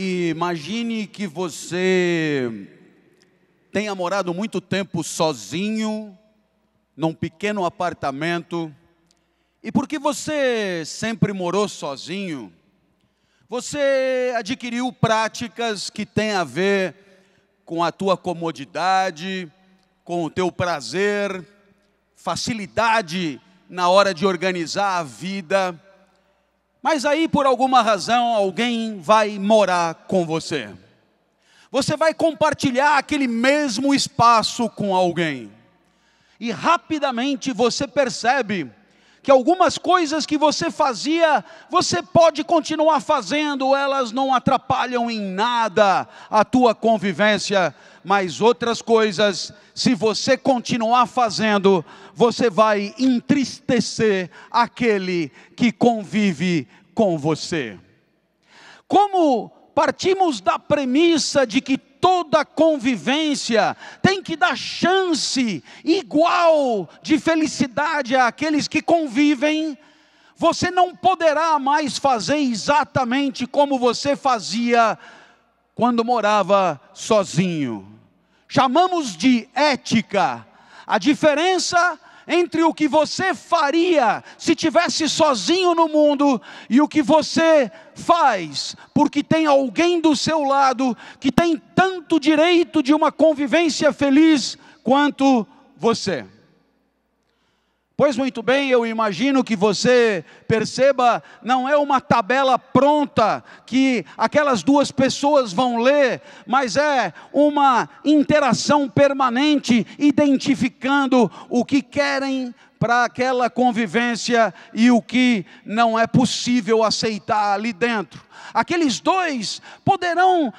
E imagine que você tenha morado muito tempo sozinho, num pequeno apartamento, e porque você sempre morou sozinho, você adquiriu práticas que têm a ver com a tua comodidade, com o teu prazer, facilidade na hora de organizar a vida. Mas aí, por alguma razão, alguém vai morar com você. Você vai compartilhar aquele mesmo espaço com alguém. E rapidamente você percebe que algumas coisas que você fazia, você pode continuar fazendo, elas não atrapalham em nada a tua convivência, mas outras coisas, se você continuar fazendo, você vai entristecer aquele que convive com você. Como partimos da premissa de que toda convivência tem que dar chance igual de felicidade àqueles que convivem. Você não poderá mais fazer exatamente como você fazia quando morava sozinho. Chamamos de ética a diferença entre o que você faria se tivesse sozinho no mundo e o que você faz, porque tem alguém do seu lado que tem tanto direito de uma convivência feliz quanto você. Pois muito bem, eu imagino que você perceba, não é uma tabela pronta que aquelas duas pessoas vão ler, mas é uma interação permanente, identificando o que querem para aquela convivência e o que não é possível aceitar ali dentro. Aqueles dois poderão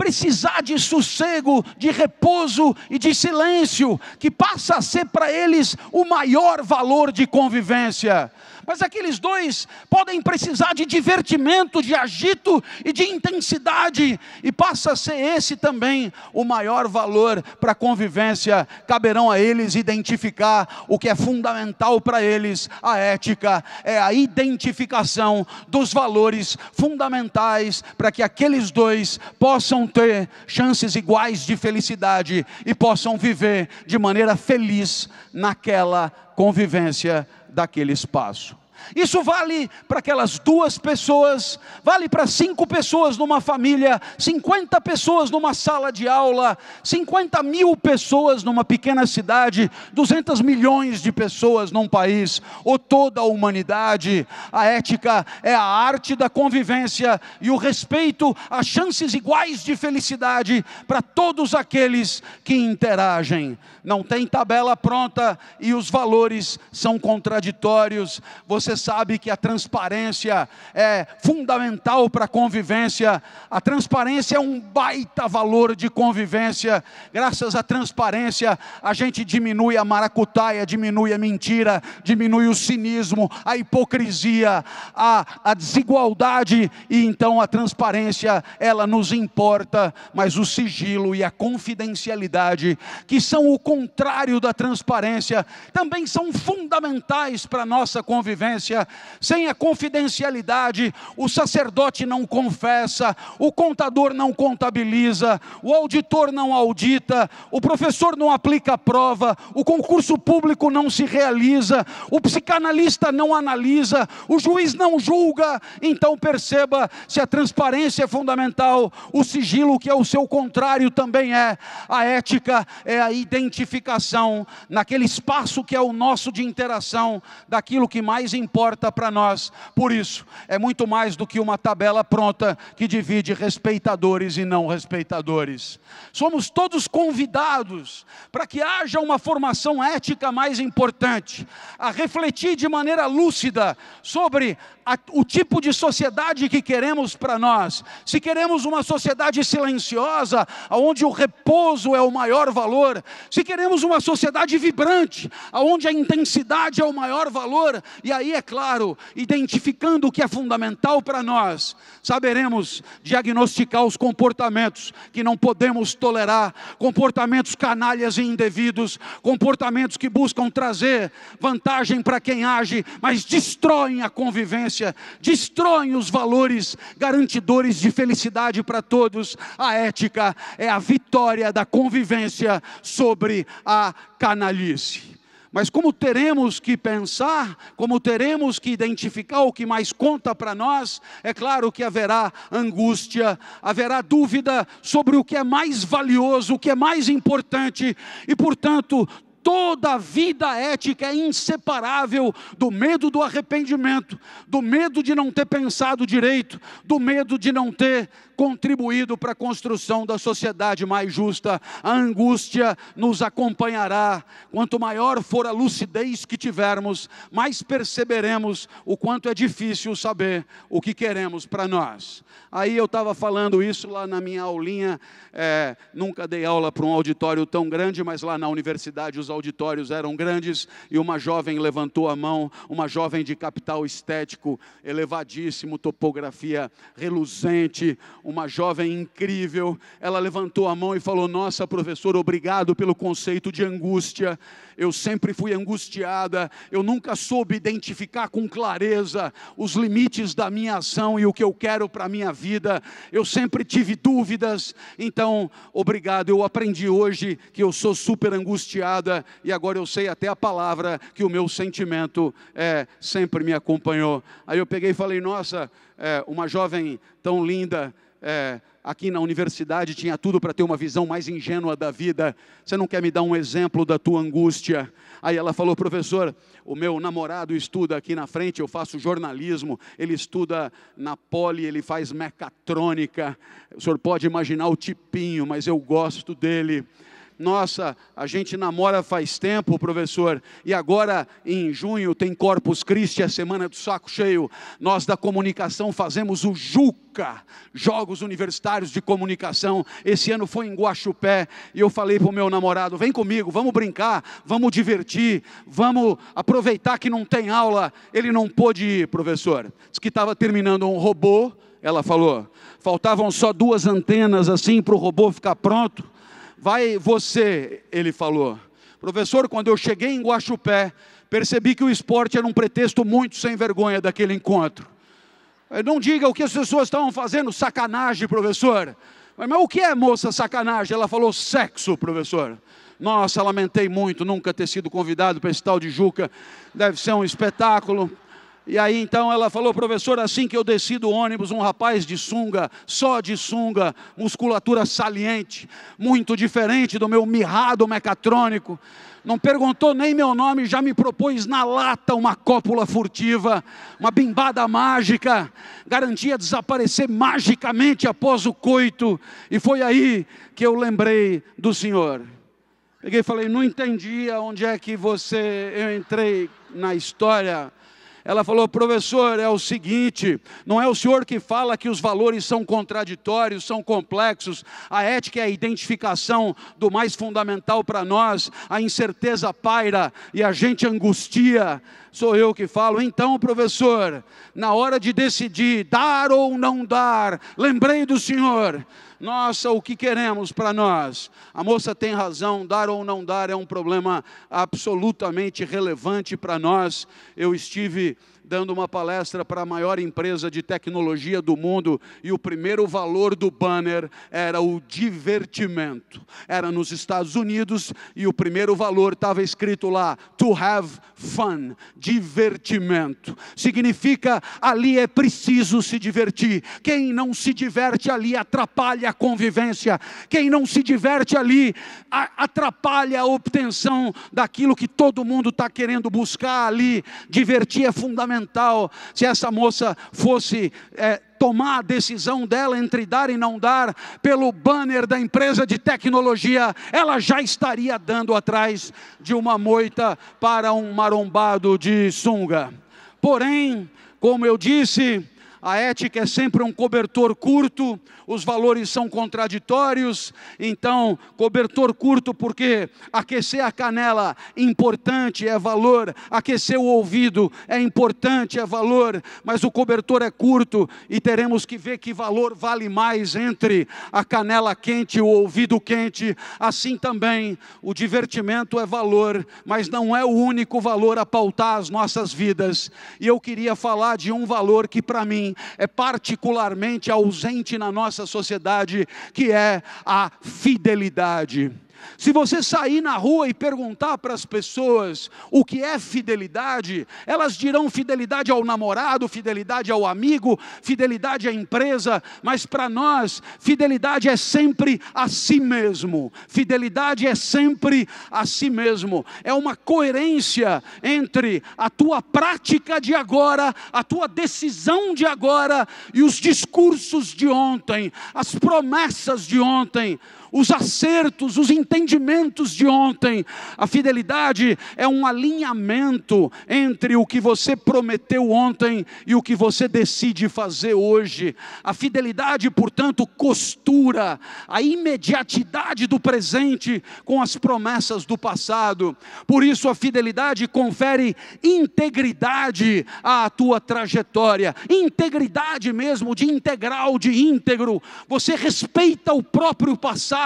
precisar de sossego, de repouso e de silêncio, que passa a ser para eles o maior valor de convivência mas aqueles dois podem precisar de divertimento, de agito e de intensidade, e passa a ser esse também o maior valor para a convivência. Caberão a eles identificar o que é fundamental para eles. A ética é a identificação dos valores fundamentais para que aqueles dois possam ter chances iguais de felicidade e possam viver de maneira feliz naquela convivência daquele espaço. Isso vale para aquelas duas pessoas, vale para cinco pessoas numa família, 50 pessoas numa sala de aula, 50 mil pessoas numa pequena cidade, 200 milhões de pessoas num país, ou toda a humanidade. A ética é a arte da convivência e o respeito a chances iguais de felicidade para todos aqueles que interagem. Não tem tabela pronta e os valores são contraditórios. Você você sabe que a transparência é fundamental para a convivência. A transparência é um baita valor de convivência. Graças à transparência, a gente diminui a maracutaia, diminui a mentira, diminui o cinismo, a hipocrisia, a, a desigualdade. E então a transparência, ela nos importa, mas o sigilo e a confidencialidade, que são o contrário da transparência, também são fundamentais para a nossa convivência sem a confidencialidade, o sacerdote não confessa, o contador não contabiliza, o auditor não audita, o professor não aplica a prova, o concurso público não se realiza, o psicanalista não analisa, o juiz não julga. Então perceba se a transparência é fundamental, o sigilo, que é o seu contrário, também é. A ética é a identificação naquele espaço que é o nosso de interação daquilo que mais importa importa para nós. Por isso, é muito mais do que uma tabela pronta que divide respeitadores e não respeitadores. Somos todos convidados para que haja uma formação ética mais importante, a refletir de maneira lúcida sobre a, o tipo de sociedade que queremos para nós. Se queremos uma sociedade silenciosa, onde o repouso é o maior valor, se queremos uma sociedade vibrante, onde a intensidade é o maior valor, e aí é é claro, identificando o que é fundamental para nós, saberemos diagnosticar os comportamentos que não podemos tolerar, comportamentos canalhas e indevidos, comportamentos que buscam trazer vantagem para quem age, mas destroem a convivência, destroem os valores garantidores de felicidade para todos. A ética é a vitória da convivência sobre a canalice. Mas como teremos que pensar, como teremos que identificar o que mais conta para nós, é claro que haverá angústia, haverá dúvida sobre o que é mais valioso, o que é mais importante, e portanto, Toda vida ética é inseparável do medo do arrependimento, do medo de não ter pensado direito, do medo de não ter contribuído para a construção da sociedade mais justa. A angústia nos acompanhará. Quanto maior for a lucidez que tivermos, mais perceberemos o quanto é difícil saber o que queremos para nós. Aí eu estava falando isso lá na minha aulinha, é, nunca dei aula para um auditório tão grande, mas lá na universidade os os auditórios eram grandes, e uma jovem levantou a mão, uma jovem de capital estético elevadíssimo, topografia reluzente, uma jovem incrível. Ela levantou a mão e falou: Nossa, professor, obrigado pelo conceito de angústia. Eu sempre fui angustiada, eu nunca soube identificar com clareza os limites da minha ação e o que eu quero para a minha vida. Eu sempre tive dúvidas, então, obrigado. Eu aprendi hoje que eu sou super angustiada e agora eu sei até a palavra que o meu sentimento é, sempre me acompanhou. Aí eu peguei e falei: Nossa, é, uma jovem tão linda. É, aqui na universidade tinha tudo para ter uma visão mais ingênua da vida. Você não quer me dar um exemplo da tua angústia? Aí ela falou: "Professor, o meu namorado estuda aqui na frente, eu faço jornalismo, ele estuda na Poli, ele faz mecatrônica. O senhor pode imaginar o tipinho, mas eu gosto dele." nossa, a gente namora faz tempo, professor, e agora em junho tem Corpus Christi, a é semana do saco cheio. Nós da comunicação fazemos o JUCA, Jogos Universitários de Comunicação. Esse ano foi em Guaxupé e eu falei para o meu namorado: vem comigo, vamos brincar, vamos divertir, vamos aproveitar que não tem aula. Ele não pôde ir, professor. Diz que estava terminando um robô ela falou. Faltavam só duas antenas assim para o robô ficar pronto. Vai você, ele falou. Professor, quando eu cheguei em Guaxupé, percebi que o esporte era um pretexto muito sem vergonha daquele encontro. Não diga o que as pessoas estavam fazendo, sacanagem, professor. Mas, mas o que é, moça, sacanagem? Ela falou sexo, professor. Nossa, lamentei muito nunca ter sido convidado para esse tal de Juca. Deve ser um espetáculo. E aí então ela falou, professor, assim que eu desci do ônibus, um rapaz de sunga, só de sunga, musculatura saliente, muito diferente do meu mirrado mecatrônico. Não perguntou nem meu nome, já me propôs na lata uma cópula furtiva, uma bimbada mágica, garantia desaparecer magicamente após o coito. E foi aí que eu lembrei do Senhor. Peguei e falei: não entendi onde é que você, eu entrei na história. Ela falou: professor, é o seguinte, não é o senhor que fala que os valores são contraditórios, são complexos. A ética é a identificação do mais fundamental para nós, a incerteza paira e a gente angustia. Sou eu que falo. Então, professor, na hora de decidir dar ou não dar, lembrei do senhor. Nossa, o que queremos para nós? A moça tem razão, dar ou não dar é um problema absolutamente relevante para nós. Eu estive dando uma palestra para a maior empresa de tecnologia do mundo e o primeiro valor do banner era o divertimento. Era nos Estados Unidos e o primeiro valor estava escrito lá: to have fun, divertimento. Significa ali é preciso se divertir. Quem não se diverte ali atrapalha a convivência. Quem não se diverte ali atrapalha a obtenção daquilo que todo mundo está querendo buscar ali. Divertir é fundamental se essa moça fosse é, tomar a decisão dela entre dar e não dar pelo banner da empresa de tecnologia, ela já estaria dando atrás de uma moita para um marombado de sunga. Porém, como eu disse, a ética é sempre um cobertor curto, os valores são contraditórios, então, cobertor curto, porque aquecer a canela, importante, é valor, aquecer o ouvido, é importante, é valor, mas o cobertor é curto e teremos que ver que valor vale mais entre a canela quente e o ouvido quente. Assim também, o divertimento é valor, mas não é o único valor a pautar as nossas vidas. E eu queria falar de um valor que, para mim, é particularmente ausente na nossa sociedade, que é a fidelidade. Se você sair na rua e perguntar para as pessoas o que é fidelidade, elas dirão fidelidade ao namorado, fidelidade ao amigo, fidelidade à empresa, mas para nós, fidelidade é sempre a si mesmo. Fidelidade é sempre a si mesmo. É uma coerência entre a tua prática de agora, a tua decisão de agora e os discursos de ontem, as promessas de ontem os acertos, os entendimentos de ontem. A fidelidade é um alinhamento entre o que você prometeu ontem e o que você decide fazer hoje. A fidelidade, portanto, costura a imediatidade do presente com as promessas do passado. Por isso, a fidelidade confere integridade à tua trajetória, integridade mesmo de integral, de íntegro. Você respeita o próprio passado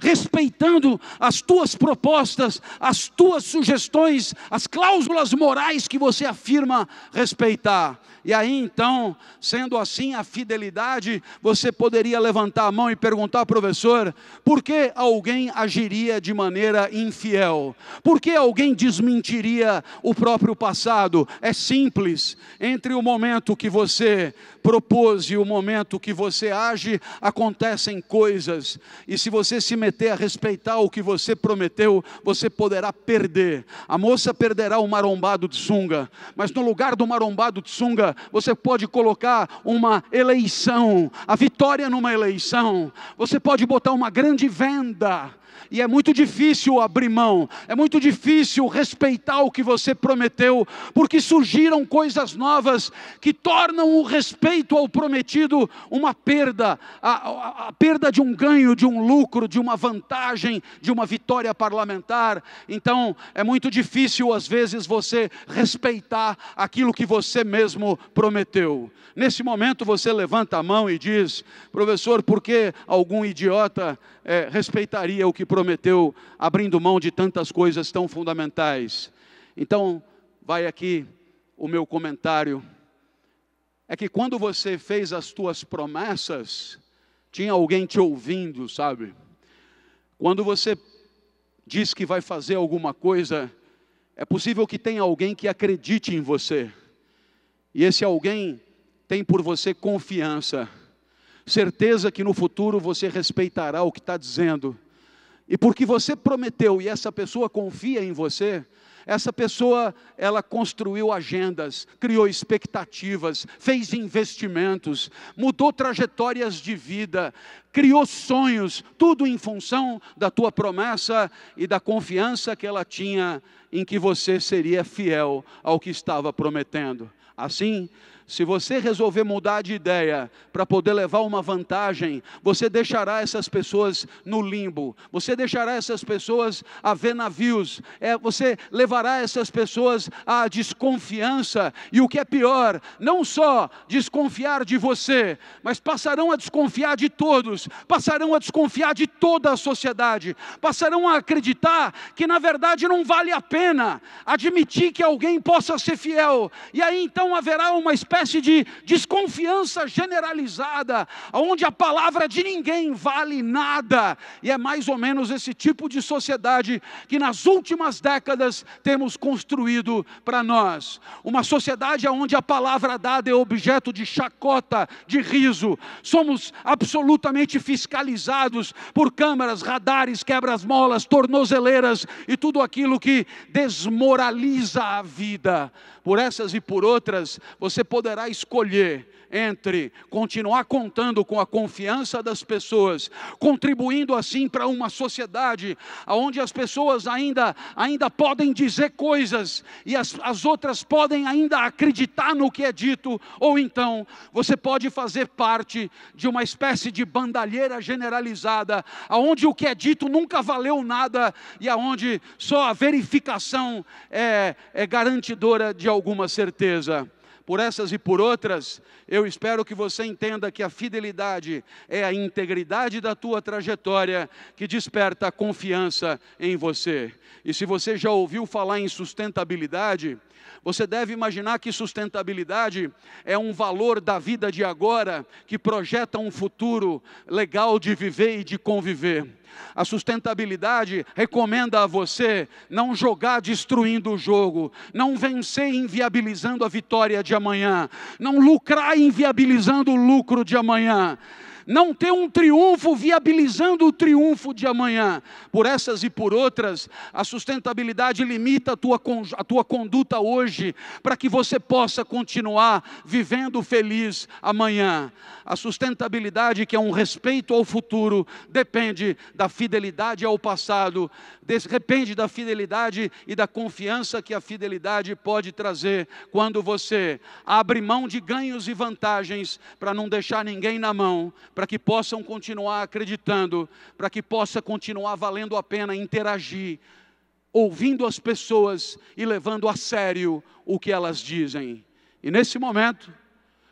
respeitando as tuas propostas, as tuas sugestões, as cláusulas morais que você afirma respeitar. E aí então, sendo assim a fidelidade, você poderia levantar a mão e perguntar, ao professor, por que alguém agiria de maneira infiel? Por que alguém desmentiria o próprio passado? É simples. Entre o momento que você propôs e o momento que você age, acontecem coisas. E se você se meter a respeitar o que você prometeu, você poderá perder. A moça perderá o marombado de sunga, mas no lugar do marombado de sunga, você pode colocar uma eleição, a vitória numa eleição, você pode botar uma grande venda, e é muito difícil abrir mão, é muito difícil respeitar o que você prometeu, porque surgiram coisas novas que tornam o respeito ao prometido uma perda, a, a, a, perda de um ganho, de um lucro, de uma vantagem, de uma vitória parlamentar. Então, é muito difícil, às vezes, você respeitar aquilo que você mesmo prometeu. Nesse momento, você levanta a mão e diz: professor, por que algum idiota é, respeitaria o que que prometeu, abrindo mão de tantas coisas tão fundamentais. Então, vai aqui o meu comentário. É que quando você fez as tuas promessas, tinha alguém te ouvindo, sabe? Quando você diz que vai fazer alguma coisa, é possível que tenha alguém que acredite em você. E esse alguém tem por você confiança, certeza que no futuro você respeitará o que está dizendo, e porque você prometeu e essa pessoa confia em você, essa pessoa, ela construiu agendas, criou expectativas, fez investimentos, mudou trajetórias de vida, criou sonhos, tudo em função da tua promessa e da confiança que ela tinha em que você seria fiel ao que estava prometendo. Assim, se você resolver mudar de ideia para poder levar uma vantagem, você deixará essas pessoas no limbo, você deixará essas pessoas a ver navios, é, você levará essas pessoas à desconfiança, e o que é pior, não só desconfiar de você, mas passarão a desconfiar de todos, passarão a desconfiar de toda a sociedade, passarão a acreditar que na verdade não vale a pena admitir que alguém possa ser fiel, e aí então então haverá uma espécie de desconfiança generalizada, onde a palavra de ninguém vale nada. E é mais ou menos esse tipo de sociedade que nas últimas décadas temos construído para nós. Uma sociedade onde a palavra dada é objeto de chacota, de riso. Somos absolutamente fiscalizados por câmeras, radares, quebras-molas, tornozeleiras e tudo aquilo que desmoraliza a vida por essas e por outras, você poderá escolher entre continuar contando com a confiança das pessoas, contribuindo assim para uma sociedade onde as pessoas ainda, ainda podem dizer coisas e as, as outras podem ainda acreditar no que é dito, ou então você pode fazer parte de uma espécie de bandalheira generalizada, aonde o que é dito nunca valeu nada e aonde só a verificação é, é garantidora de alguma certeza. Por essas e por outras, eu espero que você entenda que a fidelidade é a integridade da tua trajetória que desperta a confiança em você. E se você já ouviu falar em sustentabilidade, você deve imaginar que sustentabilidade é um valor da vida de agora que projeta um futuro legal de viver e de conviver. A sustentabilidade recomenda a você não jogar destruindo o jogo, não vencer inviabilizando a vitória de amanhã, não lucrar inviabilizando o lucro de amanhã, não ter um triunfo viabilizando o triunfo de amanhã. Por essas e por outras, a sustentabilidade limita a tua, a tua conduta hoje, para que você possa continuar vivendo feliz amanhã. A sustentabilidade, que é um respeito ao futuro, depende da fidelidade ao passado, depende da fidelidade e da confiança que a fidelidade pode trazer quando você abre mão de ganhos e vantagens para não deixar ninguém na mão, para que possam continuar acreditando, para que possa continuar valendo a pena interagir, ouvindo as pessoas e levando a sério o que elas dizem. E nesse momento,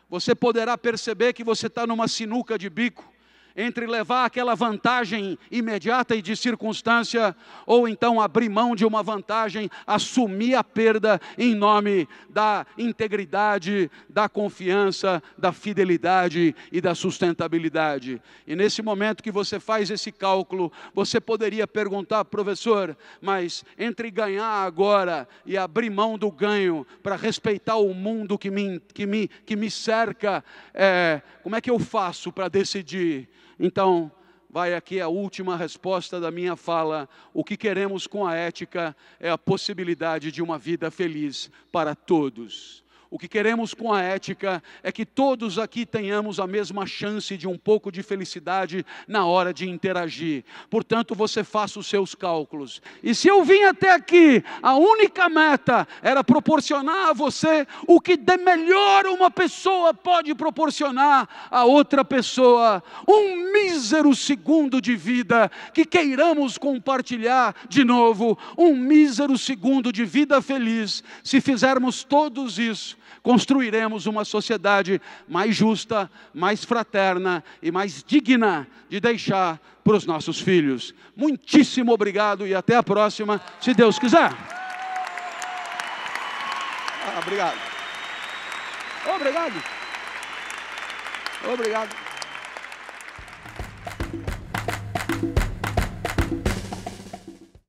você poderá perceber que você está numa sinuca de bico, entre levar aquela vantagem imediata e de circunstância, ou então abrir mão de uma vantagem, assumir a perda em nome da integridade, da confiança, da fidelidade e da sustentabilidade. E nesse momento que você faz esse cálculo, você poderia perguntar, professor, mas entre ganhar agora e abrir mão do ganho para respeitar o mundo que me, que me, que me cerca, é, como é que eu faço para decidir? Então, vai aqui a última resposta da minha fala. O que queremos com a ética é a possibilidade de uma vida feliz para todos. O que queremos com a ética é que todos aqui tenhamos a mesma chance de um pouco de felicidade na hora de interagir. Portanto, você faça os seus cálculos. E se eu vim até aqui, a única meta era proporcionar a você o que de melhor uma pessoa pode proporcionar a outra pessoa, um mísero segundo de vida que queiramos compartilhar de novo, um mísero segundo de vida feliz. Se fizermos todos isso, Construiremos uma sociedade mais justa, mais fraterna e mais digna de deixar para os nossos filhos. Muitíssimo obrigado e até a próxima, se Deus quiser. Ah, obrigado. Obrigado. Obrigado.